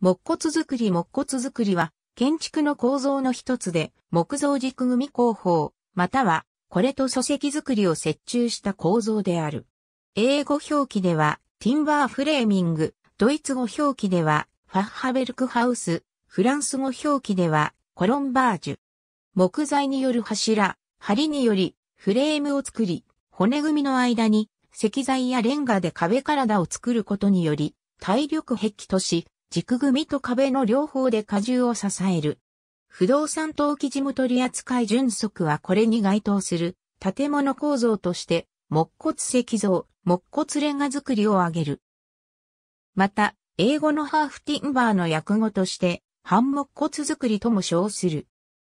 木骨作り木骨作りは建築の構造の一つで木造軸組工法またはこれと礎石作りを折衷した構造である。英語表記ではティンバーフレーミング、ドイツ語表記ではファッハベルクハウス、フランス語表記ではコロンバージュ。木材による柱、梁によりフレームを作り、骨組みの間に石材やレンガで壁体を作ることにより体力壁とし、軸組と壁の両方で荷重を支える。不動産登記事務取扱準則はこれに該当する建物構造として木骨石像、木骨レンガ作りを挙げる。また、英語のハーフティンバーの訳語として半木骨作りとも称する。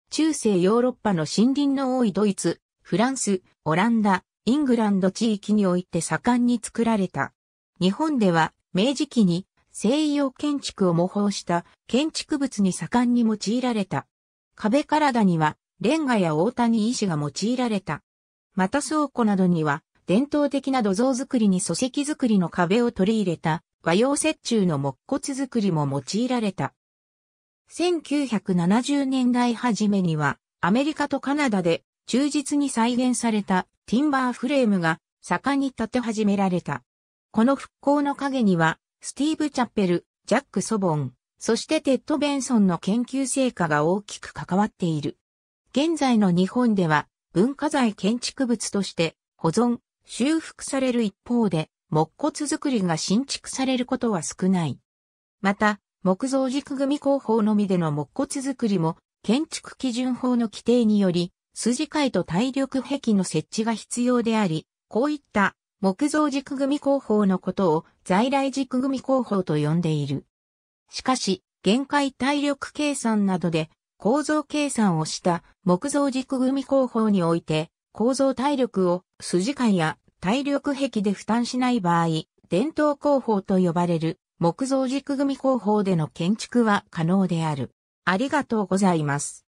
中世ヨーロッパの森林の多いドイツ、フランス、オランダ、イングランド地域において盛んに作られた。日本では明治期に西洋建築を模倣した建築物に盛んに用いられた。壁体にはレンガや大谷石が用いられた。また倉庫などには伝統的な土蔵作りに礎石作りの壁を取り入れた和洋折衷の木骨作りも用いられた。1970年代初めにはアメリカとカナダで忠実に再現されたティンバーフレームが盛んに建て始められた。この復興の陰にはスティーブ・チャッペル、ジャック・ソボン、そしてテッド・ベンソンの研究成果が大きく関わっている。現在の日本では文化財建築物として保存、修復される一方で木骨作りが新築されることは少ない。また、木造軸組工法のみでの木骨作りも建築基準法の規定により筋階と体力壁の設置が必要であり、こういった木造軸組工法のことを在来軸組工法と呼んでいる。しかし、限界体力計算などで構造計算をした木造軸組工法において、構造体力を筋間や体力壁で負担しない場合、伝統工法と呼ばれる木造軸組工法での建築は可能である。ありがとうございます。